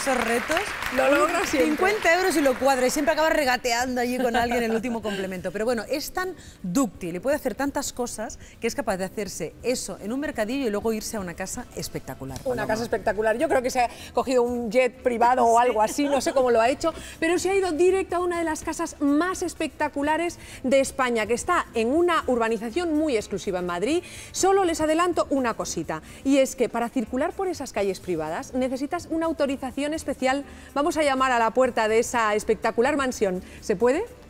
esos retos. Lo 50 euros y lo cuadra y siempre acaba regateando allí con alguien el último complemento. Pero bueno, es tan dúctil y puede hacer tantas cosas que es capaz de hacerse eso en un mercadillo y luego irse a una casa espectacular. Una casa espectacular. Yo creo que se ha cogido un jet privado o algo así, no sé cómo lo ha hecho, pero se ha ido directo a una de las casas más espectaculares de España, que está en una urbanización muy exclusiva en Madrid. Solo les adelanto una cosita, y es que para circular por esas calles privadas necesitas una autorización especial vamos a llamar a la puerta de esa espectacular mansión. ¿Se puede?